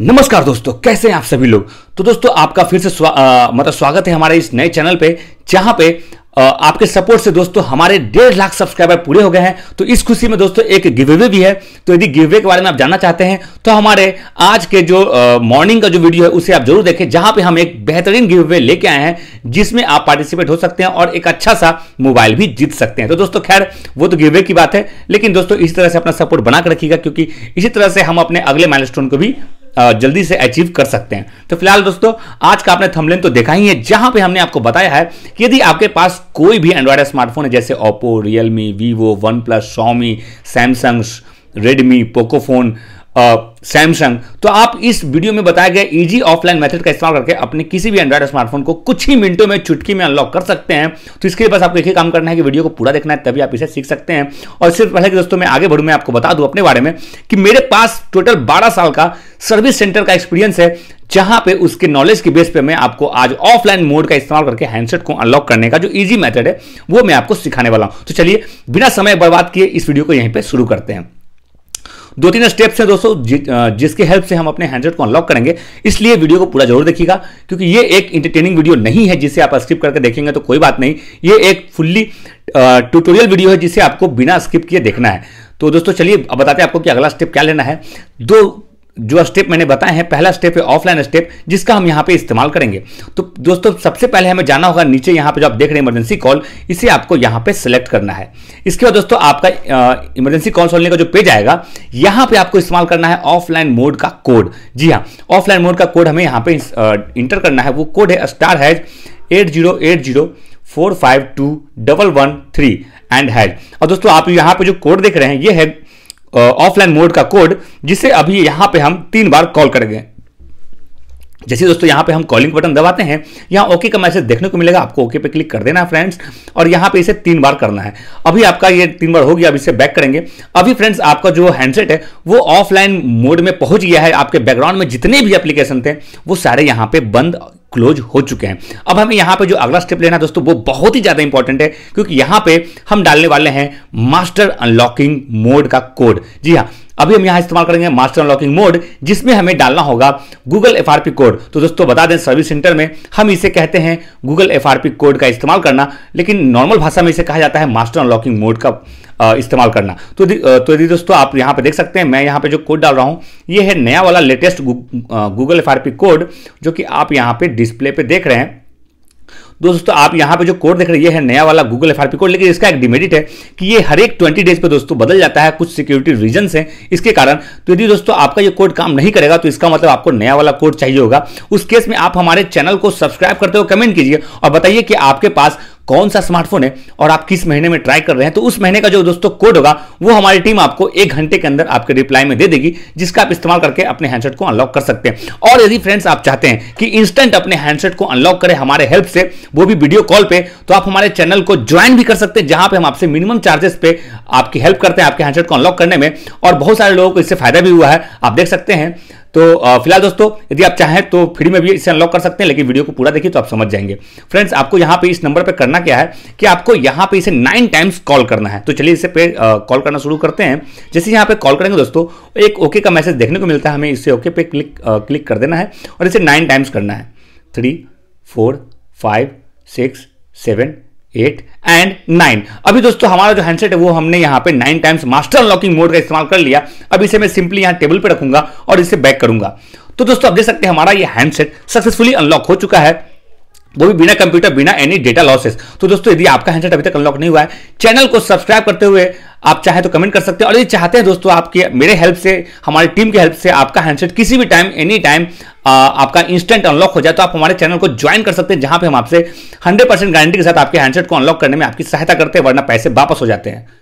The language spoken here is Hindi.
नमस्कार दोस्तों कैसे हैं आप सभी लोग तो दोस्तों आपका फिर से स्वा, मतलब स्वागत है हमारे इस नए चैनल पे जहां पे आ, आपके सपोर्ट से दोस्तों हमारे डेढ़ लाख सब्सक्राइबर पूरे हो गए हैं तो इस खुशी में दोस्तों एक गिवेवे भी है तो यदि गिवेवे के बारे में आप जानना चाहते हैं तो हमारे आज के जो मॉर्निंग का जो वीडियो है उसे आप जरूर देखें जहां पे हम एक बेहतरीन गिवेवे लेके आए हैं जिसमें आप पार्टिसिपेट हो सकते हैं और एक अच्छा सा मोबाइल भी जीत सकते हैं तो दोस्तों खैर वो तो गिवे की बात है लेकिन दोस्तों इस तरह से अपना सपोर्ट बनाकर रखिएगा क्योंकि इसी तरह से हम अपने अगले माइल को भी जल्दी से अचीव कर सकते हैं तो फिलहाल दोस्तों आज का आपने थमलेन तो देखा ही है जहां पे हमने आपको बताया है कि यदि आपके पास कोई भी एंड्रॉयड स्मार्टफोन है जैसे Oppo Realme Vivo OnePlus Xiaomi Samsung Redmi Pocophone Samsung तो आप इस वीडियो में बताया गया इजी ऑफलाइन मेथड का इस्तेमाल करके अपने किसी भी एंड्रॉइड स्मार्टफोन को कुछ ही मिनटों में चुटकी में अनलॉक कर सकते हैं तो इसके लिए बस आपको एक ही काम करना है कि वीडियो को पूरा देखना है तभी आप इसे सीख सकते हैं और सिर्फ पहले कि दोस्तों मैं आगे बढ़ू मैं आपको बता दूं अपने बारे में कि मेरे पास टोटल बारह साल का सर्विस सेंटर का एक्सपीरियंस है जहां पे उसके नॉलेज के बेस पे मैं आपको आज ऑफलाइन मोड का इस्तेमाल करके हैंडसेट को अनलॉक करने का जो इजी मेथड है वो मैं आपको सिखाने वाला हूं तो चलिए बिना समय बर्बाद किए इस वीडियो को यहीं पे शुरू करते हैं दो तीन स्टेप्स हैं दोस्तों जि, जिसके हेल्प से हम अपने हैंडसेट को अनलॉक करेंगे इसलिए वीडियो को पूरा जरूर देखिएगा क्योंकि ये एक इंटरटेनिंग वीडियो नहीं है जिसे आप स्किप करके देखेंगे तो कोई बात नहीं ये एक फुल्ली ट्यूटोरियल वीडियो है जिसे आपको बिना स्किप किए देखना है तो दोस्तों चलिए अब बताते हैं आपको कि अगला स्टेप क्या लेना है दो जो स्टेप मैंने बताए हैं पहला स्टेप है ऑफलाइन स्टेप जिसका हम यहां पे इस्तेमाल करेंगे तो दोस्तों सबसे पहले हमें जाना होगा नीचे यहां पे जो आप देख रहे हैं इमरजेंसी कॉल इसे आपको यहां पे सेलेक्ट करना है इसके बाद दोस्तों आपका इमरजेंसी कॉल सोलने का जो पेज आएगा यहाँ पे आपको इस्तेमाल करना है ऑफलाइन मोड का कोड जी हाँ ऑफलाइन मोड का कोड हमें यहाँ पे इंटर करना है वो कोड है star hash eight zero eight zero four five two double one three and hash और दोस्तों आप यहाँ पे जो कोड देख रहे हैं ये है ऑफलाइन मोड का कोड जिसे अभी यहां पे हम तीन बार कॉल करेंगे जैसे दोस्तों यहां पे हम कॉलिंग बटन दबाते हैं यहां ओके का मैसेज देखने को मिलेगा आपको ओके पे क्लिक कर देना है फ्रेंड्स और यहां पे इसे तीन बार करना है अभी आपका ये तीन बार हो गया अब इसे बैक करेंगे अभी फ्रेंड्स आपका जो हैंडसेट है वो ऑफलाइन मोड में पहुंच गया है आपके बैकग्राउंड में जितने भी एप्लीकेशन थे वो सारे यहां पर बंद क्लोज हो चुके हैं अब हमें यहां पे जो अगला स्टेप लेना है दोस्तों वो बहुत ही ज़्यादा इंपॉर्टेंट है क्योंकि यहां पे हम डालने वाले हैं मास्टर अनलॉकिंग मोड का कोड जी हाँ अभी हम यहाँ इस्तेमाल करेंगे मास्टर अनलॉकिंग मोड जिसमें हमें डालना होगा गूगल एफ कोड तो दोस्तों बता दें सर्विस सेंटर में हम इसे कहते हैं गूगल एफ कोड का इस्तेमाल करना लेकिन नॉर्मल भाषा में इसे कहा जाता है मास्टर अनलॉकिंग मोड का इस्तेमाल करना तो तो यदि दोस्तों आप यहाँ पे देख सकते हैं मैं यहाँ पे जो कोड डाल रहा हूँ ये है नया वाला लेटेस्ट गूगल एफ कोड जो कि आप यहाँ पे डिस्प्ले पे देख रहे हैं दोस्तों आप यहाँ पे जो कोड देख रहे हैं ये है नया वाला गूगल एफ कोड लेकिन इसका एक डिमेरिट है कि ये हर एक ट्वेंटी डेज पे दोस्तों बदल जाता है कुछ सिक्योरिटी रीजन है इसके कारण तो यदि दोस्तों आपका ये कोड काम नहीं करेगा तो इसका मतलब आपको नया वाला कोड चाहिए होगा उस केस में आप हमारे चैनल को सब्सक्राइब करते हो कमेंट कीजिए और बताइए कि आपके पास कौन सा स्मार्टफोन है और आप किस महीने में ट्राई कर रहे हैं तो उस महीने का जो दोस्तों कोड होगा वो हमारी टीम आपको एक घंटे के अंदर आपके रिप्लाई में दे देगी जिसका आप इस्तेमाल करके अपने हैंडसेट को अनलॉक कर सकते हैं और यदि फ्रेंड्स आप चाहते हैं कि इंस्टेंट अपने हैंडसेट को अनलॉक करें हमारे हेल्प से वो भी वीडियो कॉल पर तो आप हमारे चैनल को ज्वाइन भी कर सकते हैं जहां पर हम आपसे मिनिमम चार्जेस पे आपकी हेल्प करते हैं आपके हैंडसेट को अनलॉक करने में और बहुत सारे लोगों को इससे फायदा भी हुआ है आप देख सकते हैं तो फिलहाल दोस्तों यदि आप चाहें तो फ्री में भी इसे अनलॉक कर सकते हैं लेकिन वीडियो को पूरा देखिए तो आप समझ जाएंगे फ्रेंड्स आपको यहाँ पे इस नंबर पर करना क्या है कि आपको यहाँ पे इसे नाइन टाइम्स कॉल करना है तो चलिए इसे पे कॉल करना शुरू करते हैं जैसे यहाँ पे कॉल करेंगे दोस्तों एक ओके का मैसेज देखने को मिलता है हमें इसे ओके पे क्लिक क्लिक कर देना है और इसे नाइन टाइम्स करना है three four five six seven eight and nine अभी दोस्तों हमारा जो हैंडसेट है वो हमने यहाँ पे nine times master locking mode का इस्तेमाल कर लिया अब इसे मैं सिंपली यहाँ टेबल पे रखूंगा और इसे बैक करूंगा तो दोस्तों आप देख सकते हैं हमारा ये हैंडसेट सक्सेसफुली अनलॉक हो चुका है वो भी बिना कंप्यूटर बिना एनी डेटा लॉसेस तो दोस्तों यदि आपका हैंडसेट अभी तक अनलॉक नहीं हुआ है चैनल को सब्सक्राइब करते हुए आप चाहे तो कमेंट कर सकते हैं और यदि चाहते हैं दोस्तों आपके मेरे हेल्प से हमारी टीम के हेल्प से आपका हैंडसेट किसी भी टाइम एनी टाइम आपका इंस्टेंट अनलॉक हो जाए तो आप हमारे चैनल को ज्वाइन कर सकते हैं जहां पे हम आपसे 100% गारंटी के साथ आपके हैंडसेट को अनलॉक करने में आपकी सहायता करते हैं वरना पैसे वापस हो जाते हैं